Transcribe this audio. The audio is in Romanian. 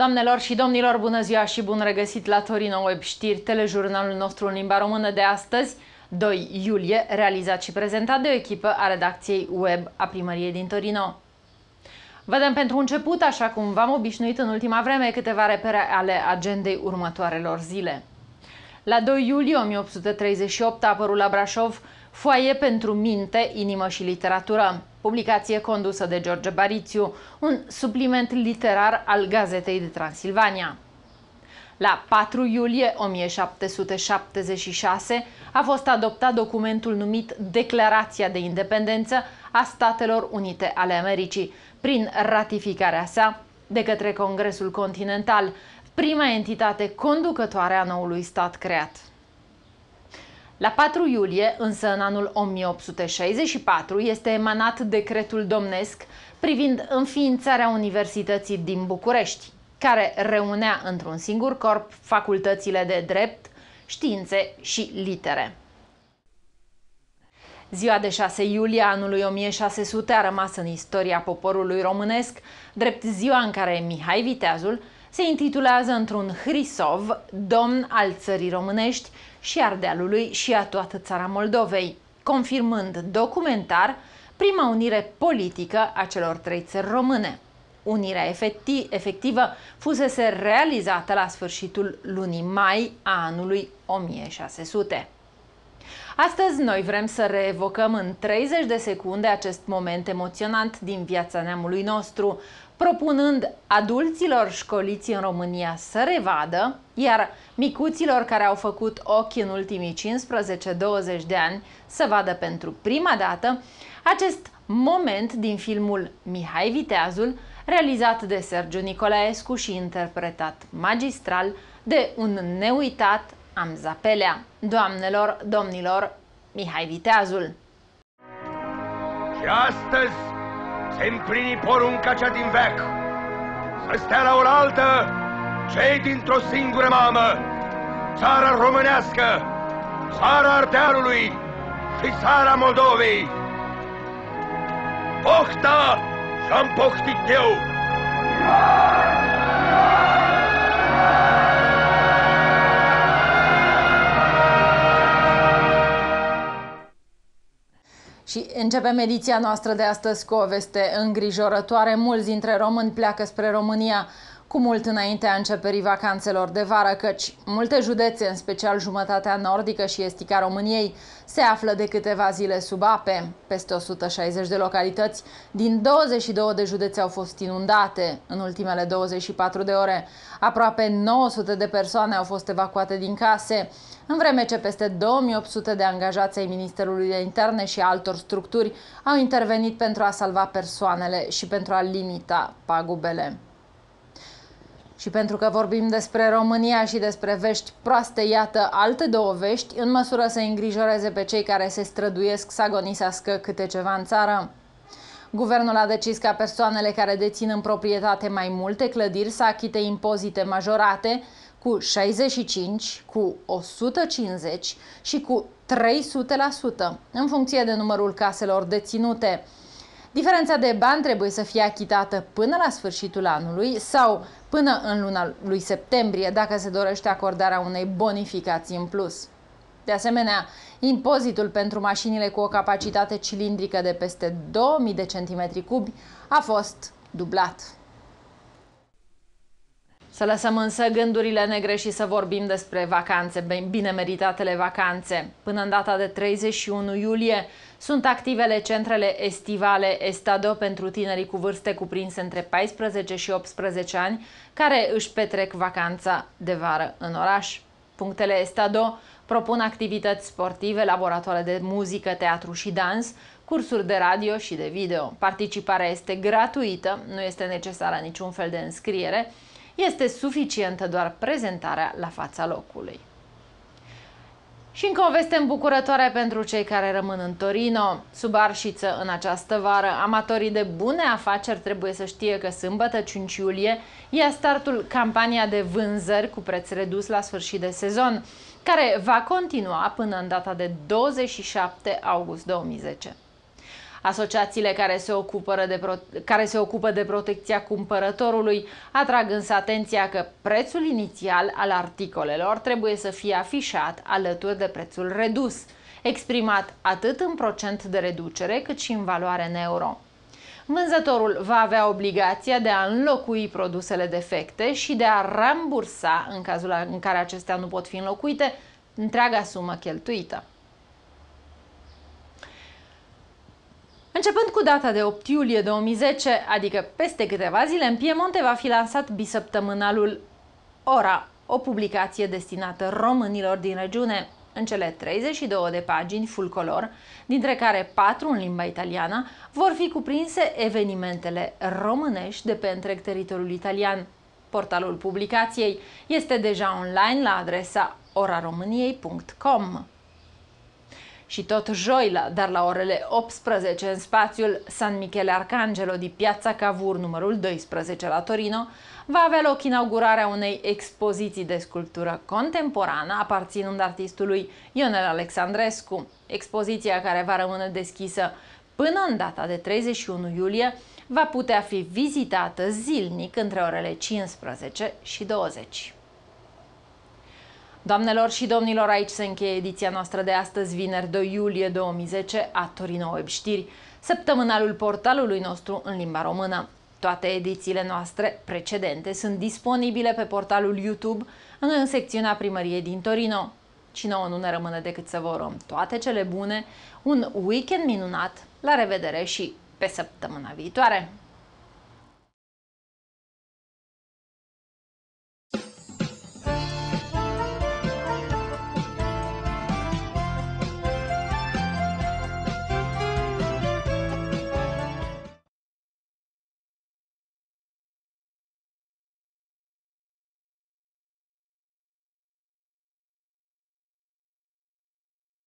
Doamnelor și domnilor, bună ziua și bun regăsit la Torino Web Știri, telejurnalul nostru în limba română de astăzi, 2 iulie, realizat și prezentat de o echipă a redacției web a primăriei din Torino. Vedem pentru început, așa cum v-am obișnuit în ultima vreme, câteva repere ale agendei următoarelor zile. La 2 iulie 1838 a apărut la Brașov Foaie pentru minte, inimă și literatură. Publicație condusă de George Barițiu, un supliment literar al Gazetei de Transilvania. La 4 iulie 1776 a fost adoptat documentul numit Declarația de Independență a Statelor Unite ale Americii, prin ratificarea sa de către Congresul Continental, prima entitate conducătoare a noului stat creat. La 4 iulie, însă în anul 1864, este emanat decretul domnesc privind înființarea Universității din București, care reunea într-un singur corp facultățile de drept, științe și litere. Ziua de 6 iulie anului 1600 a rămas în istoria poporului românesc, drept ziua în care Mihai Viteazul se intitulează într-un Hrisov, domn al țării românești și Ardealului și a toată țara Moldovei, confirmând documentar prima unire politică a celor trei țări române. Unirea efectiv, efectivă fusese realizată la sfârșitul lunii mai a anului 1600. Astăzi noi vrem să reevocăm în 30 de secunde acest moment emoționant din viața neamului nostru, propunând adulților școliți în România să revadă, iar micuților care au făcut ochi în ultimii 15-20 de ani să vadă pentru prima dată acest moment din filmul Mihai Viteazul, realizat de Sergiu Nicolaescu și interpretat magistral de un neuitat Amza Pelea. Doamnelor, domnilor, Mihai Viteazul. Și astăzi se împlini porunca cea din veac. Să stea la oaltă cei dintr-o singură mamă, țara românească, țara Ardealului și țara Moldovei. Pofta și-am poftit eu! Yeah! Și începem ediția noastră de astăzi cu o veste îngrijorătoare. Mulți dintre români pleacă spre România cu mult înaintea începerii vacanțelor de vară, căci multe județe, în special jumătatea nordică și estica României, se află de câteva zile sub ape. Peste 160 de localități din 22 de județe au fost inundate în ultimele 24 de ore. Aproape 900 de persoane au fost evacuate din case, în vreme ce peste 2800 de angajați ai Ministerului de Interne și altor structuri au intervenit pentru a salva persoanele și pentru a limita pagubele. Și pentru că vorbim despre România și despre vești proaste, iată alte două vești, în măsură să îngrijoreze pe cei care se străduiesc să agonisească câte ceva în țară. Guvernul a decis ca persoanele care dețin în proprietate mai multe clădiri să achite impozite majorate cu 65, cu 150 și cu 300% în funcție de numărul caselor deținute. Diferența de bani trebuie să fie achitată până la sfârșitul anului sau până în luna lui septembrie, dacă se dorește acordarea unei bonificații în plus. De asemenea, impozitul pentru mașinile cu o capacitate cilindrică de peste 2000 de centimetri cubi a fost dublat. Să lăsăm însă gândurile negre și să vorbim despre vacanțe, bine meritatele vacanțe. Până în data de 31 iulie sunt activele centrele estivale Estado pentru tinerii cu vârste cuprinse între 14 și 18 ani care își petrec vacanța de vară în oraș. Punctele Estado propun activități sportive, laboratoare de muzică, teatru și dans, cursuri de radio și de video. Participarea este gratuită, nu este necesară niciun fel de înscriere, este suficientă doar prezentarea la fața locului. Și încă o veste îmbucurătoare pentru cei care rămân în Torino. Sub arșiță în această vară, amatorii de bune afaceri trebuie să știe că sâmbătă 5 iulie ia startul campania de vânzări cu preț redus la sfârșit de sezon, care va continua până în data de 27 august 2010. Asociațiile care se, ocupă de care se ocupă de protecția cumpărătorului atrag însă atenția că prețul inițial al articolelor trebuie să fie afișat alături de prețul redus, exprimat atât în procent de reducere cât și în valoare în euro. Vânzătorul va avea obligația de a înlocui produsele defecte și de a rambursa, în cazul în care acestea nu pot fi înlocuite, întreaga sumă cheltuită. Începând cu data de 8 iulie 2010, adică peste câteva zile, în Piemonte va fi lansat bisăptămânalul Ora, o publicație destinată românilor din regiune, în cele 32 de pagini full color, dintre care 4 în limba italiană, vor fi cuprinse evenimentele românești de pe întreg teritoriul italian. Portalul publicației este deja online la adresa oraromâniei.com și tot joi, dar la orele 18, în spațiul San Michele Arcangelo di Piazza Cavour, numărul 12 la Torino, va avea loc inaugurarea unei expoziții de sculptură contemporană aparținând artistului Ionel Alexandrescu. Expoziția care va rămâne deschisă până în data de 31 iulie va putea fi vizitată zilnic între orele 15 și 20. Doamnelor și domnilor, aici se încheie ediția noastră de astăzi, vineri 2 iulie 2010, a Torino Web Știri, săptămânalul portalului nostru în limba română. Toate edițiile noastre precedente sunt disponibile pe portalul YouTube în secțiunea primăriei din Torino. Și nouă nu ne rămâne decât să vă urăm toate cele bune, un weekend minunat, la revedere și pe săptămâna viitoare!